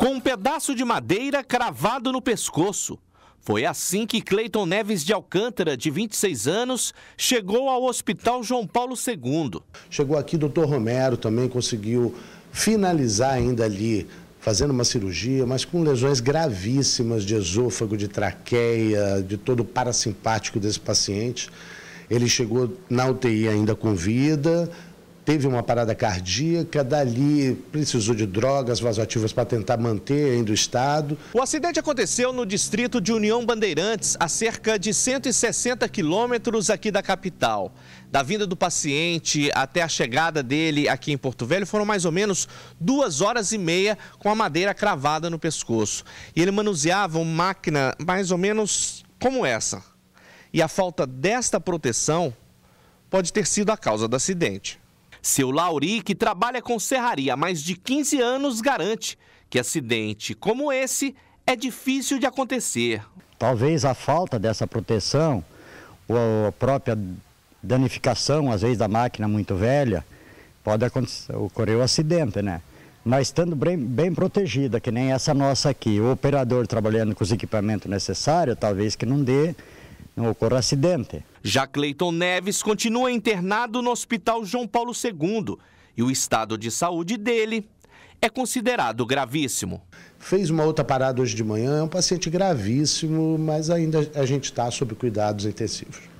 com um pedaço de madeira cravado no pescoço. Foi assim que Cleiton Neves de Alcântara, de 26 anos, chegou ao Hospital João Paulo II. Chegou aqui o doutor Romero também conseguiu finalizar ainda ali, fazendo uma cirurgia, mas com lesões gravíssimas de esôfago, de traqueia, de todo o parasimpático desse paciente. Ele chegou na UTI ainda com vida, teve uma parada cardíaca, dali precisou de drogas vasoativas para tentar manter ainda o estado. O acidente aconteceu no distrito de União Bandeirantes, a cerca de 160 quilômetros aqui da capital. Da vinda do paciente até a chegada dele aqui em Porto Velho foram mais ou menos duas horas e meia com a madeira cravada no pescoço. E ele manuseava uma máquina mais ou menos como essa. E a falta desta proteção pode ter sido a causa do acidente. Seu Lauri, que trabalha com serraria há mais de 15 anos, garante que acidente como esse é difícil de acontecer. Talvez a falta dessa proteção ou a própria danificação, às vezes, da máquina muito velha, pode ocorrer o um acidente, né? Mas estando bem, bem, protegida, que nem essa nossa aqui, o operador trabalhando com os equipamentos necessários, talvez que não dê não ocorra acidente. Já Cleiton Neves continua internado no Hospital João Paulo II e o estado de saúde dele é considerado gravíssimo. Fez uma outra parada hoje de manhã, é um paciente gravíssimo, mas ainda a gente está sob cuidados intensivos.